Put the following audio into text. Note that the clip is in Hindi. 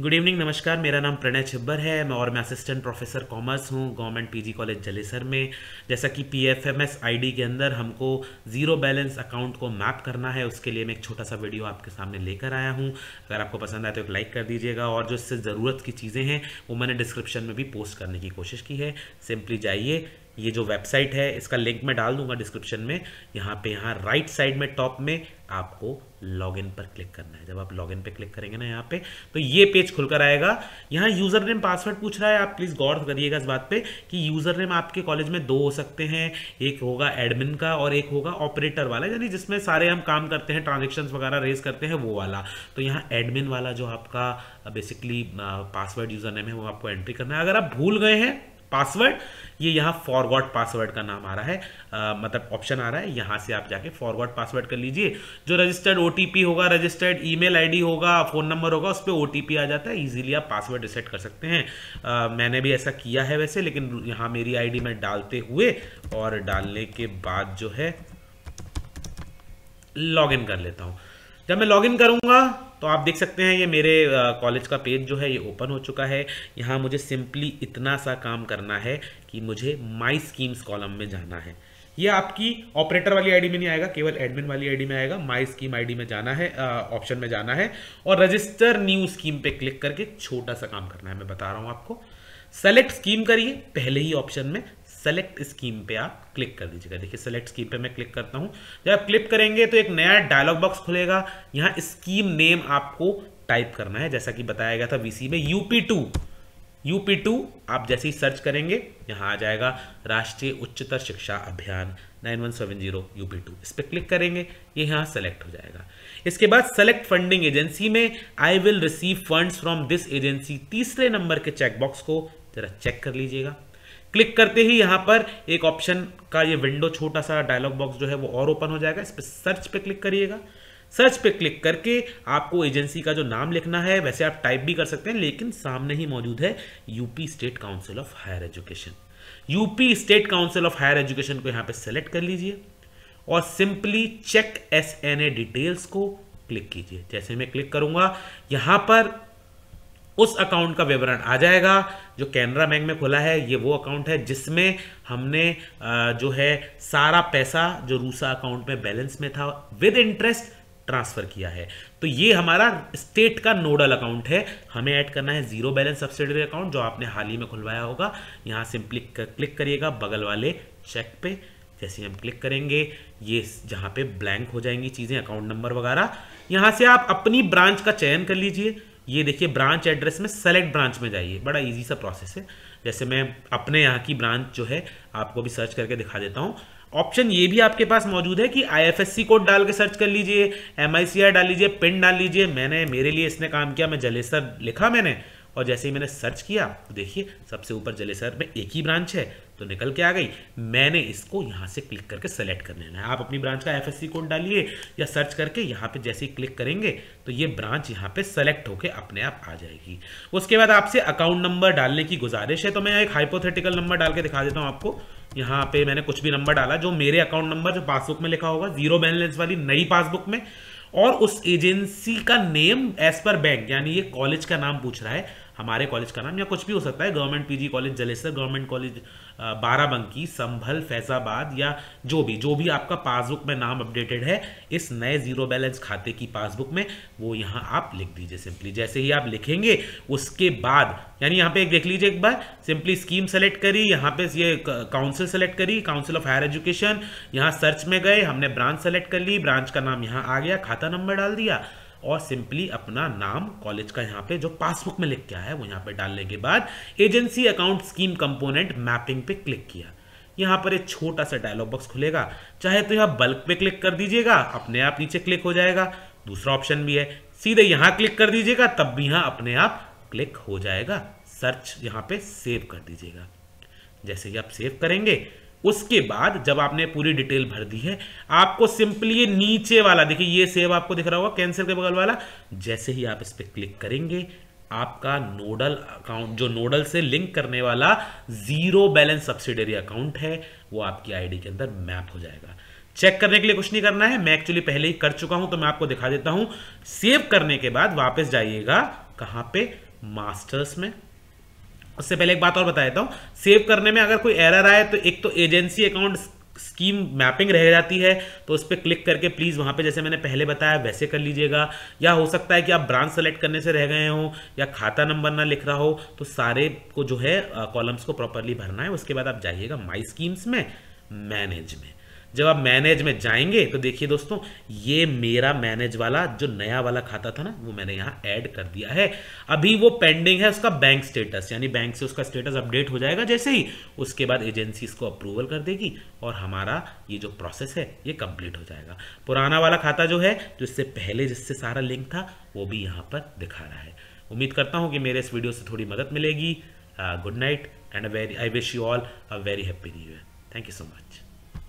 गुड इवनिंग नमस्कार मेरा नाम प्रणय छिब्बर है मैं और मैं असिस्टेंट प्रोफेसर कॉमर्स हूँ गवर्नमेंट पीजी कॉलेज जलेसर में जैसा कि पीएफएमएस आईडी के अंदर हमको ज़ीरो बैलेंस अकाउंट को मैप करना है उसके लिए मैं एक छोटा सा वीडियो आपके सामने लेकर आया हूँ अगर आपको पसंद आए तो एक लाइक कर दीजिएगा और जो इससे ज़रूरत की चीज़ें हैं वो मैंने डिस्क्रिप्शन में भी पोस्ट करने की कोशिश की है सिंपली जाइए ये जो वेबसाइट है इसका लिंक मैं डाल दूंगा डिस्क्रिप्शन में यहाँ पे यहाँ राइट साइड में टॉप में आपको लॉगिन पर क्लिक करना है जब आप लॉगिन पर क्लिक करेंगे ना यहाँ पे तो ये पेज खुलकर आएगा यहाँ यूजर नेम पासवर्ड पूछ रहा है आप प्लीज गौर तो करिएगा इस बात पे कि यूजर नेम आपके कॉलेज में दो हो सकते हैं एक होगा एडमिन का और एक होगा ऑपरेटर वाला यानी जिसमें सारे हम काम करते हैं ट्रांजेक्शन वगैरह रेज करते हैं वो वाला तो यहाँ एडमिन वाला जो आपका बेसिकली पासवर्ड यूजर नेम है वो आपको एंट्री करना है अगर आप भूल गए हैं पासवर्ड ये यहाँ फॉरवर्ड पासवर्ड का नाम आ रहा है आ, मतलब ऑप्शन आ रहा है यहाँ से आप जाके फॉरवर्ड पासवर्ड कर लीजिए जो रजिस्टर्ड ओ होगा रजिस्टर्ड ईमेल आईडी होगा फ़ोन नंबर होगा उस पर ओ आ जाता है ईजिली आप पासवर्ड रिसेट कर सकते हैं आ, मैंने भी ऐसा किया है वैसे लेकिन यहाँ मेरी आईडी में डालते हुए और डालने के बाद जो है लॉग कर लेता हूँ जब मैं लॉग इन करूँगा तो आप देख सकते हैं ये मेरे कॉलेज का पेज जो है ये ओपन हो चुका है यहाँ मुझे सिंपली इतना सा काम करना है कि मुझे माई स्कीम्स कॉलम में जाना है ये आपकी ऑपरेटर वाली आईडी में नहीं आएगा केवल एडमिन वाली आईडी में आएगा माई स्कीम आईडी में जाना है ऑप्शन में जाना है और रजिस्टर न्यू स्कीम पे क्लिक करके छोटा सा काम करना है मैं बता रहा हूँ आपको सेलेक्ट स्कीम करिए पहले ही ऑप्शन में सेलेक्ट स्कीम पे आप क्लिक कर दीजिएगा देखिए सेलेक्ट स्कीम पे मैं क्लिक करता हूँ जब आप क्लिक करेंगे तो एक नया डायलॉग बॉक्स खुलेगा यहाँ स्कीम नेम आपको टाइप करना है जैसा कि बताया गया था वीसी में यूपी टू यूपी टू आप जैसे ही सर्च करेंगे यहाँ आ जाएगा राष्ट्रीय Uchchatar Shiksha Abhiyan nine one seven zero UP two इस पर क्लिक करेंगे ये यहाँ सेलेक्ट हो जाएगा इसके बाद सेलेक्ट फंडिंग एजेंसी में I will receive funds from this agency तीसरे नंबर के चेकबॉक्स को जरा चेक कर लीजिएगा क्लिक करते ही यहाँ पर एक ऑप्शन का ये विंडो छोटा सा डायलॉग बॉक्स जो है वो और ओपन हो जाएगा इस पर सर्च पे क्लिक करिएगा सर्च पे क्लिक करके आपको एजेंसी का जो नाम लिखना है वैसे आप टाइप भी कर सकते हैं लेकिन सामने ही मौजूद है UP state council of higher education UP state council of higher education को यहाँ पे सेलेक्ट कर लीजिए और simply check S N A details को क्लिक कीजिए जैसे मैं क्लिक करूंगा यहां पर उस अकाउंट का विवरण आ जाएगा जो कैनरा बैंक में खुला है ये वो अकाउंट है जिसमें हमने जो है सारा पैसा जो रूसा अकाउंट में बैलेंस में था विद इंटरेस्ट ट्रांसफर किया है तो ये हमारा स्टेट का नोडल अकाउंट है हमें ऐड करना है जीरो बैलेंस सब्सिडरी अकाउंट जो आपने हाल ही में खुलवाया होगा यहाँ सिंपली क्लिक करिएगा बगल वाले चेक पे जैसे हम क्लिक करेंगे ये जहाँ पे ब्लैंक हो जाएंगी चीज़ें अकाउंट नंबर वगैरह यहाँ से आप अपनी ब्रांच का चयन कर लीजिए ये देखिए ब्रांच एड्रेस में सेलेक्ट ब्रांच में जाइए बड़ा इजी सा प्रोसेस है जैसे मैं अपने यहाँ की ब्रांच जो है आपको भी सर्च करके दिखा देता हूँ ऑप्शन ये भी आपके पास मौजूद है कि आईएफएससी कोड डाल के सर्च कर लीजिए एमआईसीआर डाल लीजिए पिन डाल लीजिए मैंने मेरे लिए इसने काम किया मैं जलेसर लिखा मैंने और जैसे ही मैंने सर्च किया तो देखिए सबसे ऊपर जलेसर में एक ही ब्रांच है तो निकल के आ गई मैंने इसको यहाँ से क्लिक करके सेलेक्ट कर लेना है आप अपनी ब्रांच का एफ कोड डालिए या सर्च करके यहाँ पे जैसे ही क्लिक करेंगे तो ये ब्रांच यहाँ पे सेलेक्ट होके अपने आप आ जाएगी उसके बाद आपसे अकाउंट नंबर डालने की गुजारिश है तो मैं एक हाइपोथेटिकल नंबर डाल के दिखा देता हूँ आपको यहाँ पे मैंने कुछ भी नंबर डाला जो मेरे अकाउंट नंबर जो पासबुक में लिखा होगा जीरो बैलेंस वाली नई पासबुक में और उस एजेंसी का नेम एज पर बैंक यानी ये कॉलेज का नाम पूछ रहा है हमारे कॉलेज का नाम या कुछ भी हो सकता है government PG college Jalesar government college Barabanki Sambhal Faizabad या जो भी जो भी आपका पासबुक में नाम अपडेटेड है इस नए जीरो बैलेंस खाते की पासबुक में वो यहाँ आप लिख दीजिए सिंपली जैसे ही आप लिखेंगे उसके बाद यानी यहाँ पे एक देख लीजिए एक बार सिंपली स्कीम सेलेक्ट करी यहाँ पे ये काउंसिल सेलेक्ट करी काउंसिल ऑफ हायर एजुकेशन यहाँ सर्च में गए हमने ब्रांच सेलेक्ट कर ली ब्रांच का नाम यहाँ आ गया खाता नंबर डाल दिया और सिंपली अपना नाम कॉलेज का यहाँ पे जो पासबुक में लिख के है वो यहाँ पे डालने के बाद agency account scheme component mapping पे क्लिक किया यहाँ पर एक छोटा सा डायलॉग बॉक्स खुलेगा चाहे तो यहाँ बल्क पे क्लिक कर दीजिएगा अपने आप नीचे क्लिक हो जाएगा दूसरा ऑप्शन भी है सीधे यहाँ क्लिक कर दीजिएगा तब भी यहाँ अपने आप क्लिक हो जाएगा सर्च यहाँ पे सेव कर दीजिएगा जैसे ही आप सेव करेंगे उसके बाद जब आपने पूरी डिटेल भर दी है आपको सिंपली ये नीचे वाला देखिए ये सेव आपको दिख रहा होगा कैंसिल के बगल वाला जैसे ही आप इस पर क्लिक करेंगे आपका नोडल अकाउंट जो नोडल से लिंक करने वाला जीरो बैलेंस सब्सिडरी अकाउंट है वो आपकी आईडी के अंदर मैप हो जाएगा चेक करने के लिए कुछ नहीं करना है मैं एक्चुअली पहले ही कर चुका हूं तो मैं आपको दिखा देता हूं सेव करने के बाद वापस जाइएगा कहां पे मास्टर्स में उससे पहले एक बात और बता देता हूँ सेव करने में अगर कोई एरर आए तो एक तो एजेंसी अकाउंट स्कीम मैपिंग रह जाती है तो उस पर क्लिक करके प्लीज़ वहाँ पे जैसे मैंने पहले बताया वैसे कर लीजिएगा या हो सकता है कि आप ब्रांच सेलेक्ट करने से रह गए हो या खाता नंबर ना लिख रहा हो तो सारे को जो है कॉलम्स को प्रॉपरली भरना है उसके बाद आप जाइएगा माई स्कीम्स में मैनेज में जब आप मैनेज में जाएंगे तो देखिए दोस्तों ये मेरा मैनेज वाला जो नया वाला खाता था ना वो मैंने यहाँ ऐड कर दिया है अभी वो पेंडिंग है उसका बैंक स्टेटस यानी बैंक से उसका स्टेटस अपडेट हो जाएगा जैसे ही उसके बाद एजेंसी इसको अप्रूवल कर देगी और हमारा ये जो प्रोसेस है ये कंप्लीट हो जाएगा पुराना वाला खाता जो है जो इससे पहले जिससे सारा लिंक था वो भी यहाँ पर दिखा रहा है उम्मीद करता हूँ कि मेरे इस वीडियो से थोड़ी मदद मिलेगी good night and very I wish you all a very happy new year thank you so much